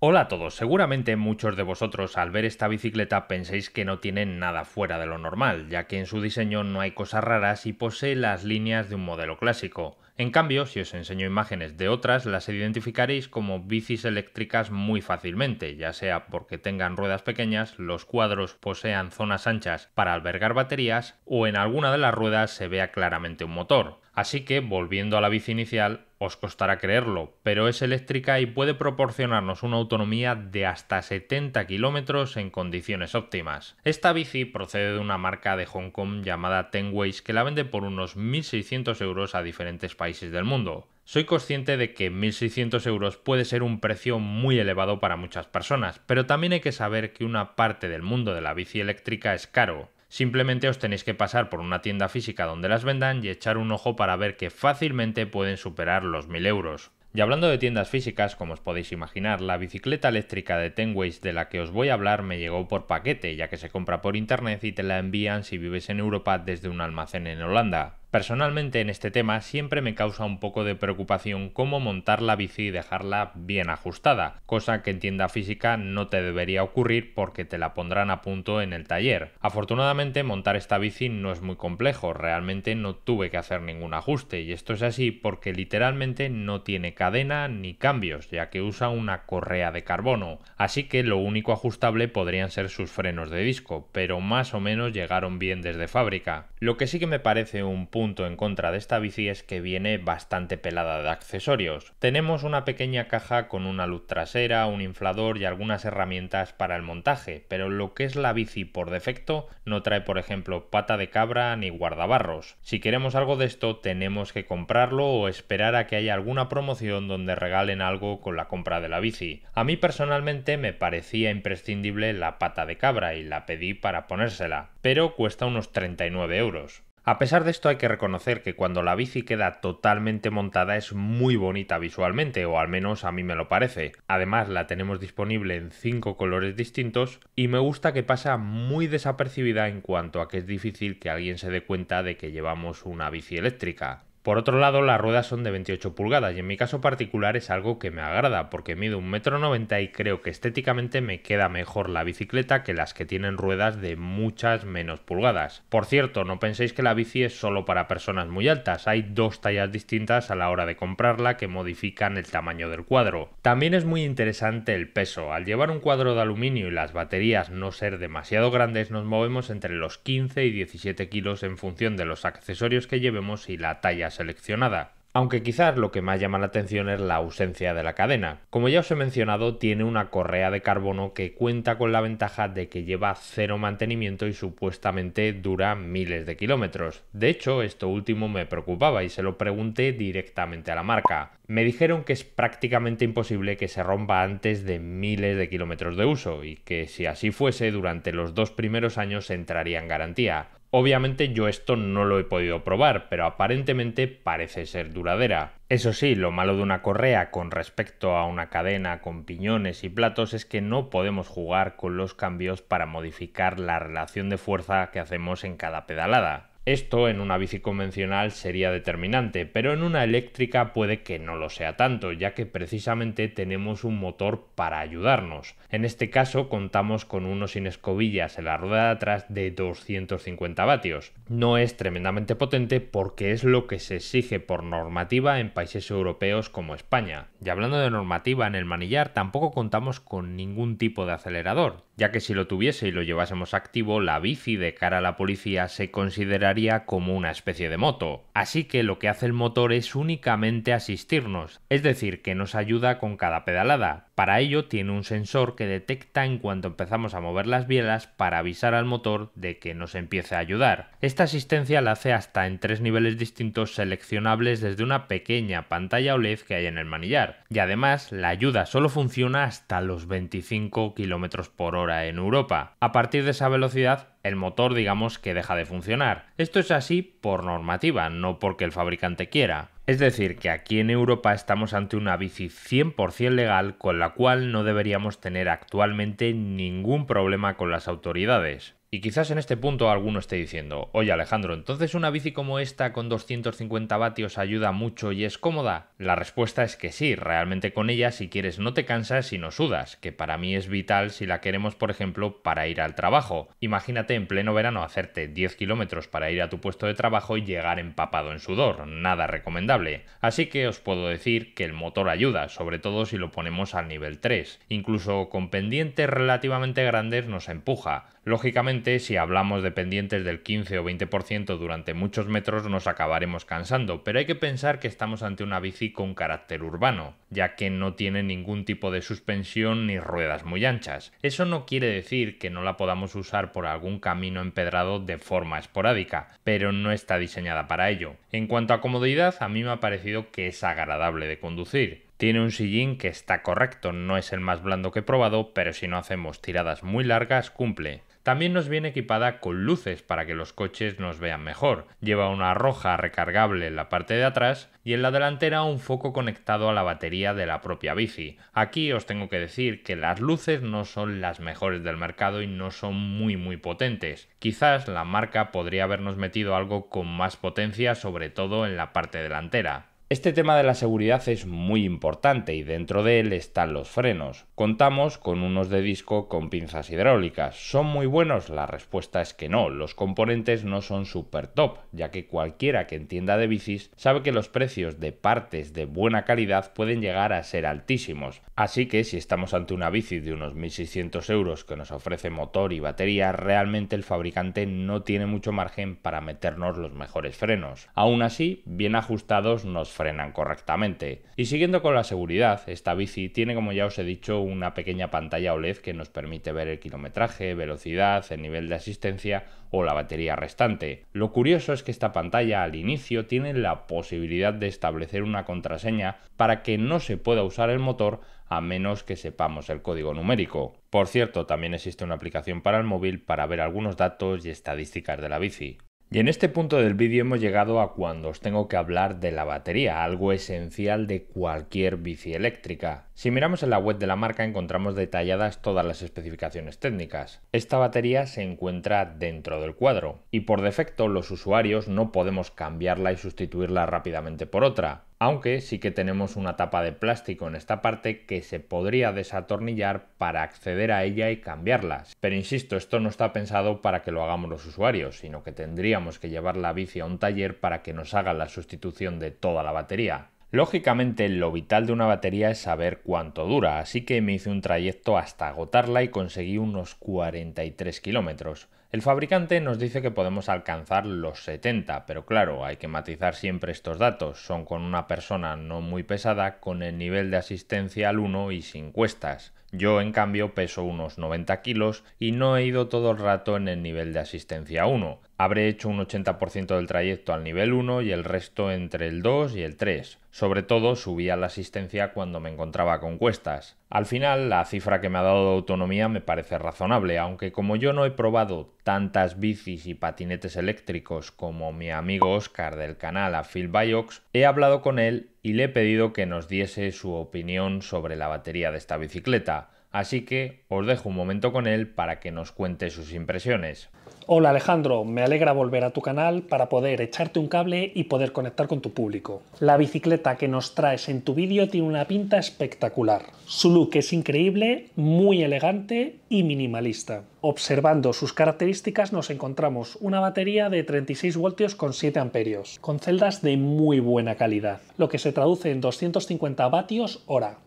Hola a todos, seguramente muchos de vosotros al ver esta bicicleta penséis que no tiene nada fuera de lo normal, ya que en su diseño no hay cosas raras y posee las líneas de un modelo clásico. En cambio, si os enseño imágenes de otras, las identificaréis como bicis eléctricas muy fácilmente, ya sea porque tengan ruedas pequeñas, los cuadros posean zonas anchas para albergar baterías o en alguna de las ruedas se vea claramente un motor. Así que, volviendo a la bici inicial, os costará creerlo, pero es eléctrica y puede proporcionarnos una autonomía de hasta 70 kilómetros en condiciones óptimas. Esta bici procede de una marca de Hong Kong llamada Tenways que la vende por unos 1.600 euros a diferentes países del mundo. Soy consciente de que 1.600 euros puede ser un precio muy elevado para muchas personas, pero también hay que saber que una parte del mundo de la bici eléctrica es caro. Simplemente os tenéis que pasar por una tienda física donde las vendan y echar un ojo para ver que fácilmente pueden superar los 1.000 euros. Y hablando de tiendas físicas, como os podéis imaginar, la bicicleta eléctrica de Tenways de la que os voy a hablar me llegó por paquete, ya que se compra por internet y te la envían si vives en Europa desde un almacén en Holanda. Personalmente en este tema siempre me causa un poco de preocupación cómo montar la bici y dejarla bien ajustada, cosa que en tienda física no te debería ocurrir porque te la pondrán a punto en el taller. Afortunadamente montar esta bici no es muy complejo, realmente no tuve que hacer ningún ajuste y esto es así porque literalmente no tiene cadena ni cambios ya que usa una correa de carbono, así que lo único ajustable podrían ser sus frenos de disco, pero más o menos llegaron bien desde fábrica. Lo que sí que me parece un en contra de esta bici es que viene bastante pelada de accesorios. Tenemos una pequeña caja con una luz trasera, un inflador y algunas herramientas para el montaje, pero lo que es la bici por defecto no trae por ejemplo pata de cabra ni guardabarros. Si queremos algo de esto tenemos que comprarlo o esperar a que haya alguna promoción donde regalen algo con la compra de la bici. A mí personalmente me parecía imprescindible la pata de cabra y la pedí para ponérsela, pero cuesta unos 39 euros. A pesar de esto hay que reconocer que cuando la bici queda totalmente montada es muy bonita visualmente, o al menos a mí me lo parece. Además la tenemos disponible en 5 colores distintos y me gusta que pasa muy desapercibida en cuanto a que es difícil que alguien se dé cuenta de que llevamos una bici eléctrica. Por otro lado, las ruedas son de 28 pulgadas y en mi caso particular es algo que me agrada porque mido 1,90m y creo que estéticamente me queda mejor la bicicleta que las que tienen ruedas de muchas menos pulgadas. Por cierto, no penséis que la bici es solo para personas muy altas, hay dos tallas distintas a la hora de comprarla que modifican el tamaño del cuadro. También es muy interesante el peso, al llevar un cuadro de aluminio y las baterías no ser demasiado grandes nos movemos entre los 15 y 17 kilos en función de los accesorios que llevemos y la talla seleccionada, aunque quizás lo que más llama la atención es la ausencia de la cadena. Como ya os he mencionado, tiene una correa de carbono que cuenta con la ventaja de que lleva cero mantenimiento y supuestamente dura miles de kilómetros. De hecho, esto último me preocupaba y se lo pregunté directamente a la marca. Me dijeron que es prácticamente imposible que se rompa antes de miles de kilómetros de uso y que si así fuese durante los dos primeros años entraría en garantía. Obviamente yo esto no lo he podido probar, pero aparentemente parece ser duradera. Eso sí, lo malo de una correa con respecto a una cadena con piñones y platos es que no podemos jugar con los cambios para modificar la relación de fuerza que hacemos en cada pedalada. Esto en una bici convencional sería determinante, pero en una eléctrica puede que no lo sea tanto, ya que precisamente tenemos un motor para ayudarnos. En este caso contamos con uno sin escobillas en la rueda de atrás de 250 vatios. No es tremendamente potente porque es lo que se exige por normativa en países europeos como España. Y hablando de normativa, en el manillar tampoco contamos con ningún tipo de acelerador, ya que si lo tuviese y lo llevásemos activo, la bici de cara a la policía se consideraría como una especie de moto. Así que lo que hace el motor es únicamente asistirnos, es decir, que nos ayuda con cada pedalada. Para ello tiene un sensor que detecta en cuanto empezamos a mover las bielas para avisar al motor de que nos empiece a ayudar. Esta asistencia la hace hasta en tres niveles distintos seleccionables desde una pequeña pantalla OLED que hay en el manillar. Y además la ayuda solo funciona hasta los 25 km por hora en Europa. A partir de esa velocidad, el motor digamos que deja de funcionar. Esto es así por normativa, no porque el fabricante quiera. Es decir, que aquí en Europa estamos ante una bici 100% legal con la cual no deberíamos tener actualmente ningún problema con las autoridades. Y quizás en este punto alguno esté diciendo, oye Alejandro, entonces una bici como esta con 250 vatios ayuda mucho y es cómoda. La respuesta es que sí, realmente con ella si quieres no te cansas y no sudas, que para mí es vital si la queremos por ejemplo para ir al trabajo. Imagínate en pleno verano hacerte 10 kilómetros para ir a tu puesto de trabajo y llegar empapado en sudor, nada recomendable. Así que os puedo decir que el motor ayuda, sobre todo si lo ponemos al nivel 3. Incluso con pendientes relativamente grandes nos empuja. Lógicamente, si hablamos de pendientes del 15 o 20% durante muchos metros nos acabaremos cansando, pero hay que pensar que estamos ante una bici con carácter urbano, ya que no tiene ningún tipo de suspensión ni ruedas muy anchas. Eso no quiere decir que no la podamos usar por algún camino empedrado de forma esporádica, pero no está diseñada para ello. En cuanto a comodidad, a mí me ha parecido que es agradable de conducir. Tiene un sillín que está correcto, no es el más blando que he probado, pero si no hacemos tiradas muy largas cumple. También nos viene equipada con luces para que los coches nos vean mejor. Lleva una roja recargable en la parte de atrás y en la delantera un foco conectado a la batería de la propia bici. Aquí os tengo que decir que las luces no son las mejores del mercado y no son muy muy potentes. Quizás la marca podría habernos metido algo con más potencia sobre todo en la parte delantera. Este tema de la seguridad es muy importante y dentro de él están los frenos. Contamos con unos de disco con pinzas hidráulicas. ¿Son muy buenos? La respuesta es que no. Los componentes no son super top, ya que cualquiera que entienda de bicis sabe que los precios de partes de buena calidad pueden llegar a ser altísimos. Así que si estamos ante una bici de unos 1.600 euros que nos ofrece motor y batería, realmente el fabricante no tiene mucho margen para meternos los mejores frenos. Aún así, bien ajustados nos frenan correctamente. Y siguiendo con la seguridad, esta bici tiene como ya os he dicho una pequeña pantalla OLED que nos permite ver el kilometraje, velocidad, el nivel de asistencia o la batería restante. Lo curioso es que esta pantalla al inicio tiene la posibilidad de establecer una contraseña para que no se pueda usar el motor a menos que sepamos el código numérico. Por cierto, también existe una aplicación para el móvil para ver algunos datos y estadísticas de la bici. Y en este punto del vídeo hemos llegado a cuando os tengo que hablar de la batería, algo esencial de cualquier bici eléctrica. Si miramos en la web de la marca encontramos detalladas todas las especificaciones técnicas. Esta batería se encuentra dentro del cuadro y por defecto los usuarios no podemos cambiarla y sustituirla rápidamente por otra, aunque sí que tenemos una tapa de plástico en esta parte que se podría desatornillar para acceder a ella y cambiarlas. Pero insisto, esto no está pensado para que lo hagamos los usuarios, sino que tendríamos que llevar la bici a un taller para que nos haga la sustitución de toda la batería. Lógicamente, lo vital de una batería es saber cuánto dura, así que me hice un trayecto hasta agotarla y conseguí unos 43 kilómetros. El fabricante nos dice que podemos alcanzar los 70, pero claro, hay que matizar siempre estos datos. Son con una persona no muy pesada, con el nivel de asistencia al 1 y sin cuestas. Yo, en cambio, peso unos 90 kilos y no he ido todo el rato en el nivel de asistencia 1. Habré hecho un 80% del trayecto al nivel 1 y el resto entre el 2 y el 3. Sobre todo subía la asistencia cuando me encontraba con cuestas. Al final, la cifra que me ha dado de autonomía me parece razonable, aunque como yo no he probado tantas bicis y patinetes eléctricos como mi amigo Oscar del canal a phil Biox, he hablado con él y le he pedido que nos diese su opinión sobre la batería de esta bicicleta así que os dejo un momento con él para que nos cuente sus impresiones. Hola Alejandro, me alegra volver a tu canal para poder echarte un cable y poder conectar con tu público. La bicicleta que nos traes en tu vídeo tiene una pinta espectacular. Su look es increíble, muy elegante y minimalista. Observando sus características nos encontramos una batería de 36 voltios con 7 amperios, con celdas de muy buena calidad, lo que se traduce en 250 vatios hora,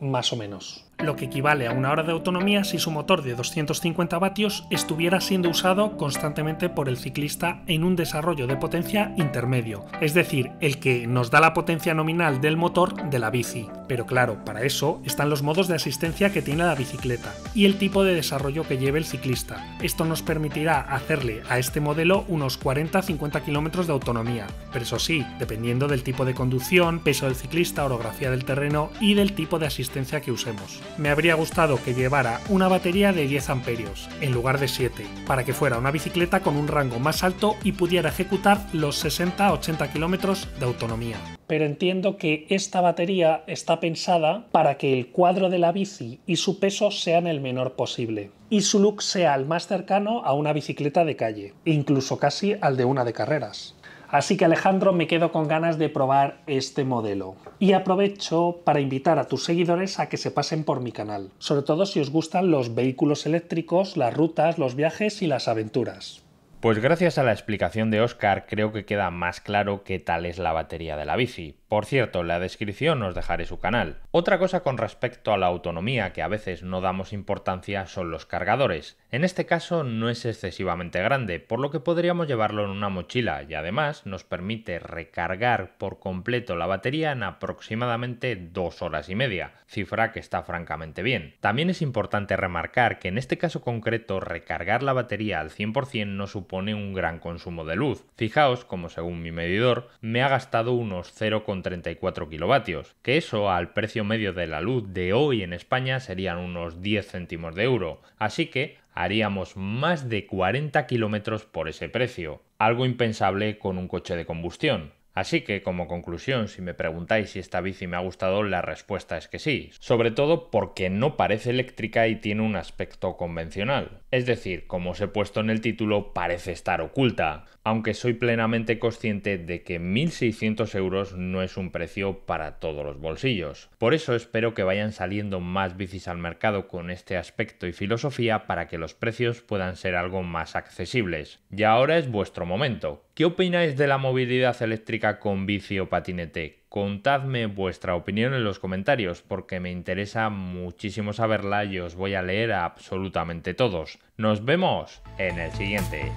más o menos lo que equivale a una hora de autonomía si su motor de 250 vatios estuviera siendo usado constantemente por el ciclista en un desarrollo de potencia intermedio, es decir, el que nos da la potencia nominal del motor de la bici. Pero claro, para eso están los modos de asistencia que tiene la bicicleta y el tipo de desarrollo que lleve el ciclista. Esto nos permitirá hacerle a este modelo unos 40-50 kilómetros de autonomía, pero eso sí, dependiendo del tipo de conducción, peso del ciclista, orografía del terreno y del tipo de asistencia que usemos me habría gustado que llevara una batería de 10 amperios, en lugar de 7, para que fuera una bicicleta con un rango más alto y pudiera ejecutar los 60-80 kilómetros de autonomía. Pero entiendo que esta batería está pensada para que el cuadro de la bici y su peso sean el menor posible, y su look sea el más cercano a una bicicleta de calle, incluso casi al de una de carreras. Así que Alejandro, me quedo con ganas de probar este modelo. Y aprovecho para invitar a tus seguidores a que se pasen por mi canal, sobre todo si os gustan los vehículos eléctricos, las rutas, los viajes y las aventuras. Pues gracias a la explicación de Oscar creo que queda más claro qué tal es la batería de la bici. Por cierto, en la descripción os dejaré su canal. Otra cosa con respecto a la autonomía que a veces no damos importancia son los cargadores. En este caso no es excesivamente grande, por lo que podríamos llevarlo en una mochila y además nos permite recargar por completo la batería en aproximadamente dos horas y media, cifra que está francamente bien. También es importante remarcar que en este caso concreto recargar la batería al 100% no supone un gran consumo de luz. Fijaos como según mi medidor me ha gastado unos 0,5 34 kilovatios, que eso al precio medio de la luz de hoy en España serían unos 10 céntimos de euro, así que haríamos más de 40 kilómetros por ese precio, algo impensable con un coche de combustión. Así que, como conclusión, si me preguntáis si esta bici me ha gustado, la respuesta es que sí, sobre todo porque no parece eléctrica y tiene un aspecto convencional. Es decir, como os he puesto en el título, parece estar oculta, aunque soy plenamente consciente de que 1.600 euros no es un precio para todos los bolsillos. Por eso espero que vayan saliendo más bicis al mercado con este aspecto y filosofía para que los precios puedan ser algo más accesibles. Y ahora es vuestro momento. ¿Qué opináis de la movilidad eléctrica con vicio patinete? Contadme vuestra opinión en los comentarios porque me interesa muchísimo saberla y os voy a leer absolutamente todos. Nos vemos en el siguiente.